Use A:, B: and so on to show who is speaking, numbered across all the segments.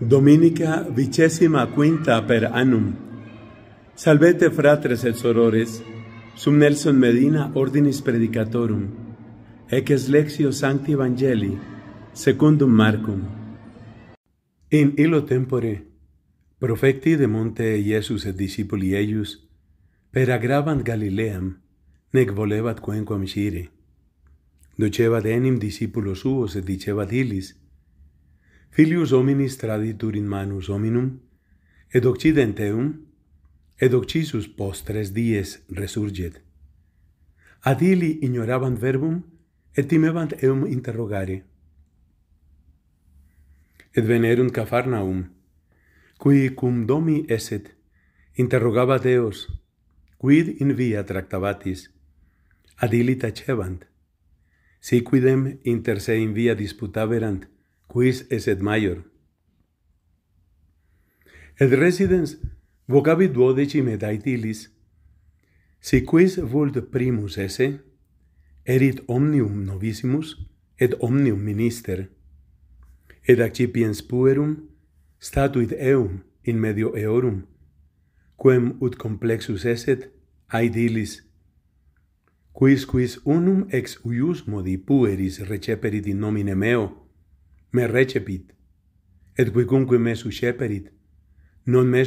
A: Dominica vicesima quinta per annum. Salvete fratres et sorores, sum Nelson Medina ordinis predicatorum, ec es lexio sancti evangelii, secundum marcum. In ilo tempore, profecti de monte Iesus et discipuli eius, per agravant Galileam, nec volevat quenquam sire. Docevat enim discipulos suos et dicevat ilis, filius hominis traditur in manus hominum, et occident eum, et occisus post tres dies resurget. Ad ili ignorabant verbum, et timebant eum interrogare. Et venerunt Cafarnaum, cui cum domi eset, interrogabat eos, quid in via tractabatis, ad ili tacebant, si quidem inter se in via disputaverant, quis eset maior. Et residens vocabit duodecime daetilis, si quis vult primus esse, erit omnium novissimus et omnium minister, et accipiens puerum statuit eum in medio eorum, quem ut complexus eset, aedilis, quis quis unum ex uius modi pueris receperit in nomine meo, me recepit, et me non me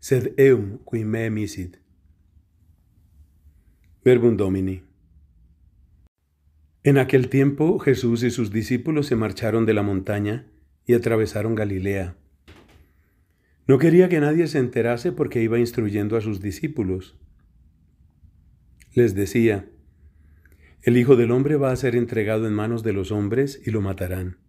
A: sed eum qui me misit. Verbum Domini. En aquel tiempo Jesús y sus discípulos se marcharon de la montaña y atravesaron Galilea. No quería que nadie se enterase porque iba instruyendo a sus discípulos. Les decía, el Hijo del Hombre va a ser entregado en manos de los hombres y lo matarán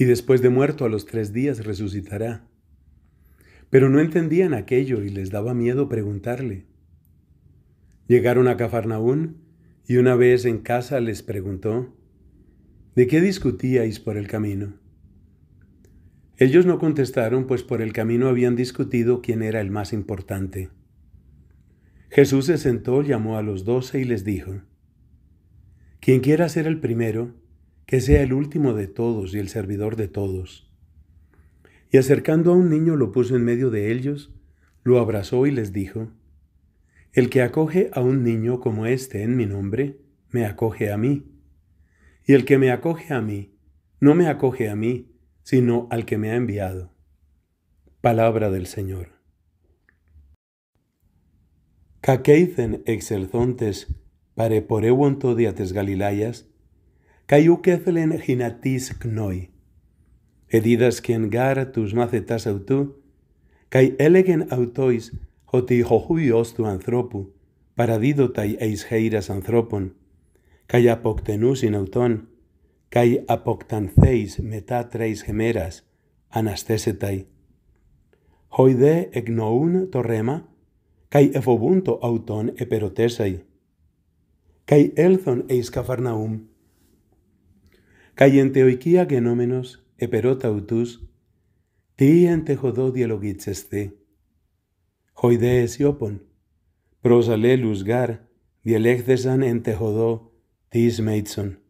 A: y después de muerto a los tres días resucitará. Pero no entendían aquello y les daba miedo preguntarle. Llegaron a Cafarnaún y una vez en casa les preguntó, ¿de qué discutíais por el camino? Ellos no contestaron, pues por el camino habían discutido quién era el más importante. Jesús se sentó, llamó a los doce y les dijo, Quien quiera ser el primero, que sea el último de todos y el servidor de todos. Y acercando a un niño lo puso en medio de ellos, lo abrazó y les dijo, El que acoge a un niño como este en mi nombre, me acoge a mí. Y el que me acoge a mí, no me acoge a mí, sino al que me ha enviado. Palabra del Señor. Cakeithen exelzontes por Galilayas, kai ukethlen hinatis knoi. Edidas kien gara tus macetas autu, kai elegen autois hoti hohui ostu anthropu, paradido tai eis heiras anthropon, kai apoktenus in auton, kai apoktanceis meta tres gemeras, anastesetai. Hoide egnoun torrema, kai efobunto auton eperotesai. Kai elthon eis kafarnaum, elthon eis kafarnaum, cae ente oikia genomenos e perota utus, ti ente jodo dialogitseste. Hoide esi opon, pros alelus gar, dieleccesan ente jodo tis meitson.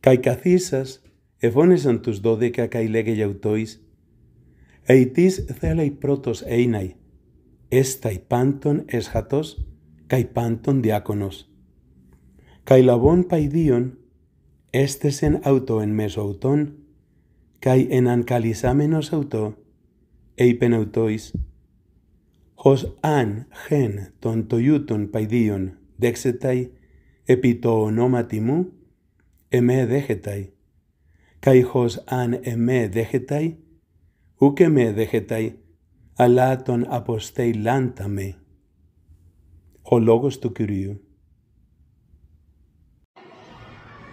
A: Cae cacisas, efonesantus dodeka cae legeiautois, eitis zelai protos einai, estae panton eshatos, cae panton diaconos. Cae labon paedion, έστεσεν αυτό εν μέσω αυτών, καί εναν καλυσάμενος αυτό, είπεν αυτοίς, χως αν χεν τον τοιούτων παϊδίον δέξεтай επί το ονόματι μου, εμέ δέχεтай. Καί χως αν εμέ δέχεтай, ούκ εμέ δέχεтай, αλλά τον αποστέιλάντα με. Ο λόγος του Κυρίου.